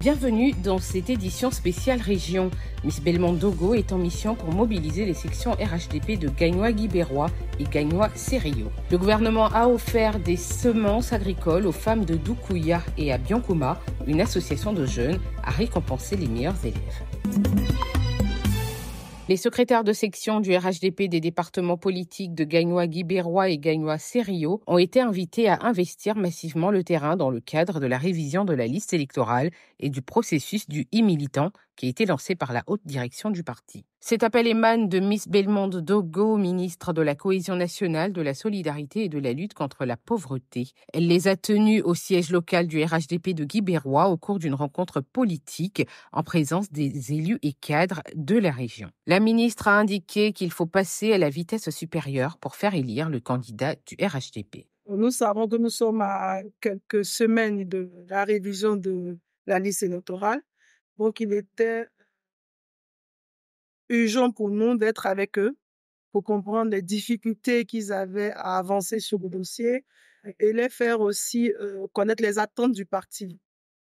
Bienvenue dans cette édition spéciale région. Miss Belmondogo est en mission pour mobiliser les sections RHDP de Gagnois-Guibérois et Gagnois-Sério. Le gouvernement a offert des semences agricoles aux femmes de Doukouya et à Biancouma, une association de jeunes, à récompenser les meilleurs élèves. Les secrétaires de section du RHDP des départements politiques de Gagnois-Guibérois et gagnois Sério ont été invités à investir massivement le terrain dans le cadre de la révision de la liste électorale et du processus du e-militant qui a été lancé par la haute direction du parti. Cet appel émane de Miss Belmonde Dogo, ministre de la Cohésion nationale, de la Solidarité et de la lutte contre la pauvreté. Elle les a tenus au siège local du RHDP de Guibérois au cours d'une rencontre politique en présence des élus et cadres de la région. La ministre a indiqué qu'il faut passer à la vitesse supérieure pour faire élire le candidat du RHDP. Nous savons que nous sommes à quelques semaines de la révision de la liste électorale donc, il était urgent pour nous d'être avec eux pour comprendre les difficultés qu'ils avaient à avancer sur le dossier et les faire aussi euh, connaître les attentes du parti.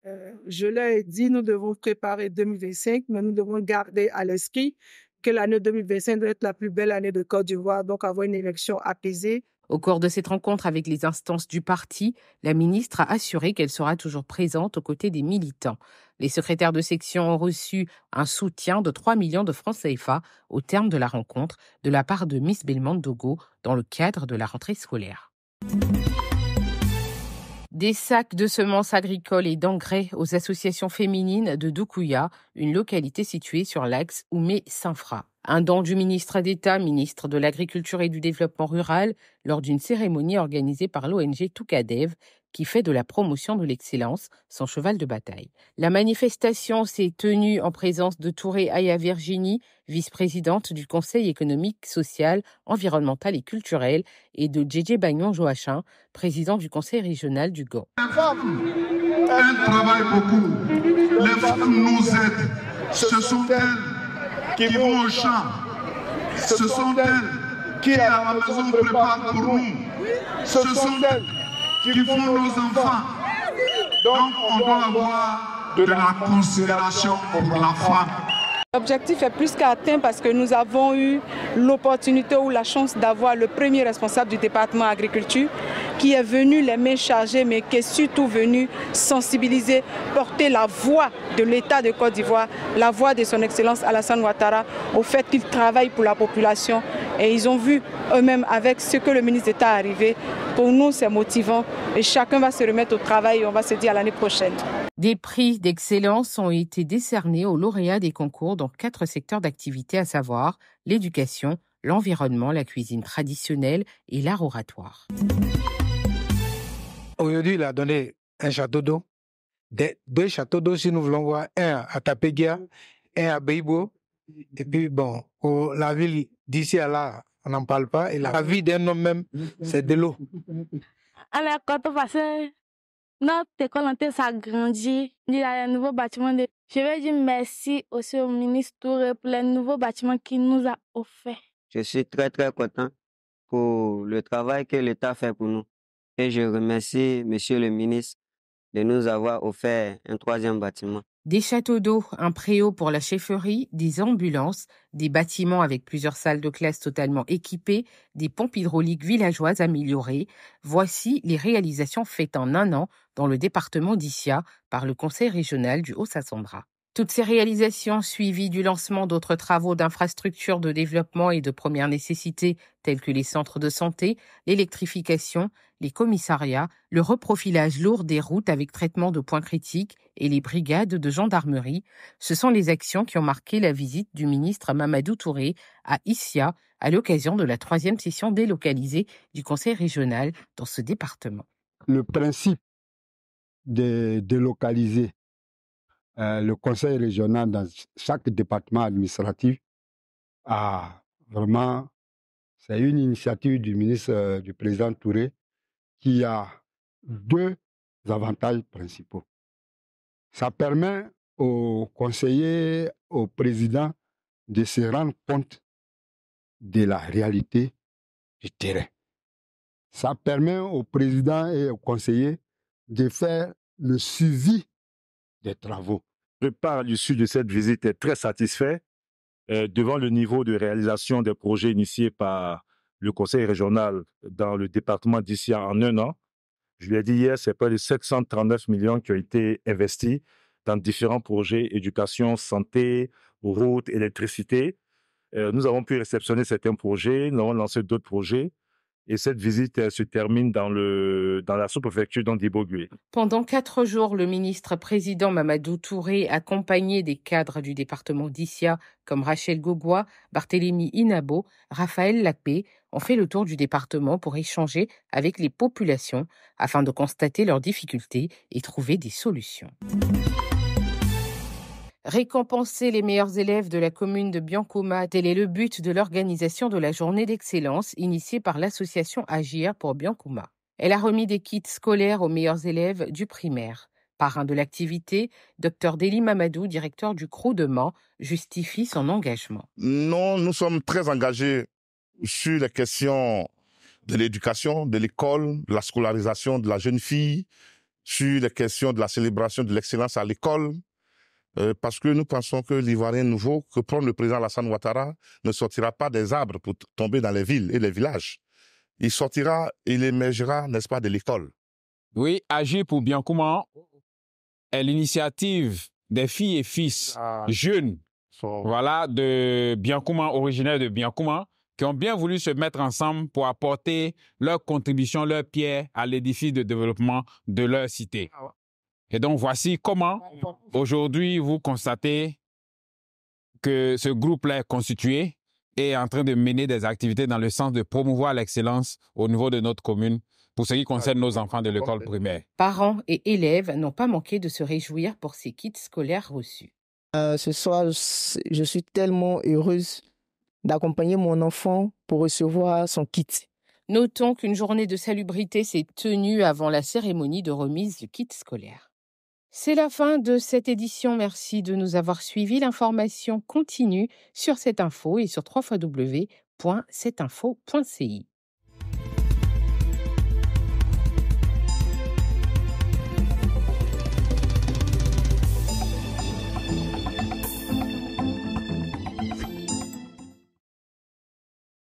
Euh, je leur ai dit, nous devons préparer 2025, mais nous devons garder à l'esprit que l'année 2025 doit être la plus belle année de Côte d'Ivoire, donc avoir une élection apaisée. Au cours de cette rencontre avec les instances du parti, la ministre a assuré qu'elle sera toujours présente aux côtés des militants. Les secrétaires de section ont reçu un soutien de 3 millions de francs CFA au terme de la rencontre de la part de Miss Dogo dans le cadre de la rentrée scolaire. Des sacs de semences agricoles et d'engrais aux associations féminines de Doukouya, une localité située sur l'axe Oumé-Sinfra. Un don du ministre d'État, ministre de l'Agriculture et du Développement Rural, lors d'une cérémonie organisée par l'ONG Toukadev, qui fait de la promotion de l'excellence son cheval de bataille. La manifestation s'est tenue en présence de Touré Aya Virginie, vice-présidente du Conseil économique, social, environnemental et culturel, et de JJ Bagnon Joachin, président du Conseil régional du Gant. Les femmes, elles travaillent beaucoup. Les femmes nous aident. Ce sont elles qui vont au champ. Ce sont elles qui à la maison préparent pour nous. Ce sont elles qui, font nos enfants. Donc on doit avoir de la considération pour la femme. L'objectif est plus qu'atteint parce que nous avons eu l'opportunité ou la chance d'avoir le premier responsable du département agriculture qui est venu les mains chargées, mais qui est surtout venu sensibiliser, porter la voix de l'État de Côte d'Ivoire, la voix de son Excellence Alassane Ouattara, au fait qu'il travaille pour la population. Et ils ont vu eux-mêmes avec ce que le ministre d'État a arrivé. Pour nous, c'est motivant et chacun va se remettre au travail et on va se dire à l'année prochaine. Des prix d'excellence ont été décernés aux lauréats des concours dans quatre secteurs d'activité, à savoir l'éducation, l'environnement, la cuisine traditionnelle et l'art oratoire. Aujourd'hui, il a donné un château d'eau, deux châteaux d'eau si nous voulons voir, un à Tapegia, un à Beibo. Et puis, bon, oh, la ville d'ici à là, on n'en parle pas. Et la vie d'un homme même, c'est de l'eau. Alors, quand on passe, notre école en s'agrandit. Il y a un nouveau bâtiment. De... Je veux dire merci aussi au ministre Touré pour le nouveau bâtiment qu'il nous a offert. Je suis très, très content pour le travail que l'État fait pour nous et je remercie Monsieur le ministre de nous avoir offert un troisième bâtiment. Des châteaux d'eau, un préau pour la chefferie, des ambulances, des bâtiments avec plusieurs salles de classe totalement équipées, des pompes hydrauliques villageoises améliorées, voici les réalisations faites en un an dans le département d'Issia par le Conseil régional du Haut-Sassandra. Toutes ces réalisations suivies du lancement d'autres travaux d'infrastructures de développement et de première nécessité tels que les centres de santé, l'électrification, les commissariats, le reprofilage lourd des routes avec traitement de points critiques et les brigades de gendarmerie, ce sont les actions qui ont marqué la visite du ministre Mamadou Touré à Issia à l'occasion de la troisième session délocalisée du Conseil régional dans ce département. Le principe de délocaliser euh, le conseil régional dans chaque département administratif a vraiment, c'est une initiative du ministre, euh, du président Touré, qui a mmh. deux avantages principaux. Ça permet aux conseillers, aux présidents de se rendre compte de la réalité du terrain. Ça permet aux présidents et aux conseillers de faire le suivi des travaux. Je du l'issue de cette visite est très satisfait euh, devant le niveau de réalisation des projets initiés par le conseil régional dans le département d'ici en un an. Je lui ai dit hier, c'est près de 739 millions qui ont été investis dans différents projets, éducation, santé, routes, électricité. Euh, nous avons pu réceptionner certains projets, nous avons lancé d'autres projets et cette visite se termine dans, le, dans la sous-préfecture d'Andibogui. Pendant quatre jours, le ministre-président Mamadou Touré, accompagné des cadres du département d'Issia, comme Rachel Gogois, Barthélémy Inabo, Raphaël Lapé, ont fait le tour du département pour échanger avec les populations afin de constater leurs difficultés et trouver des solutions. Récompenser les meilleurs élèves de la commune de Biancoma, tel est le but de l'organisation de la journée d'excellence initiée par l'association Agir pour Biancoma. Elle a remis des kits scolaires aux meilleurs élèves du primaire. Parrain de l'activité, Dr Deli Mamadou, directeur du Crou de Mans, justifie son engagement. Non, nous sommes très engagés sur les questions de l'éducation, de l'école, de la scolarisation de la jeune fille, sur les questions de la célébration de l'excellence à l'école, euh, parce que nous pensons que l'Ivoirien nouveau que prend le président Alassane Ouattara ne sortira pas des arbres pour tomber dans les villes et les villages. Il sortira, il émergera, n'est-ce pas, de l'école. Oui, agir pour bien est l'initiative des filles et fils ah, jeunes, voilà, de Biancouma, originaires de Biancouma, qui ont bien voulu se mettre ensemble pour apporter leur contribution, leur pierre à l'édifice de développement de leur cité. Ah, et donc voici comment aujourd'hui vous constatez que ce groupe-là est constitué et est en train de mener des activités dans le sens de promouvoir l'excellence au niveau de notre commune pour ce qui concerne nos enfants de l'école primaire. Parents et élèves n'ont pas manqué de se réjouir pour ces kits scolaires reçus. Euh, ce soir, je suis tellement heureuse d'accompagner mon enfant pour recevoir son kit. Notons qu'une journée de salubrité s'est tenue avant la cérémonie de remise du kit scolaire. C'est la fin de cette édition. Merci de nous avoir suivis. L'information continue sur cette info et sur www.setinfo.ci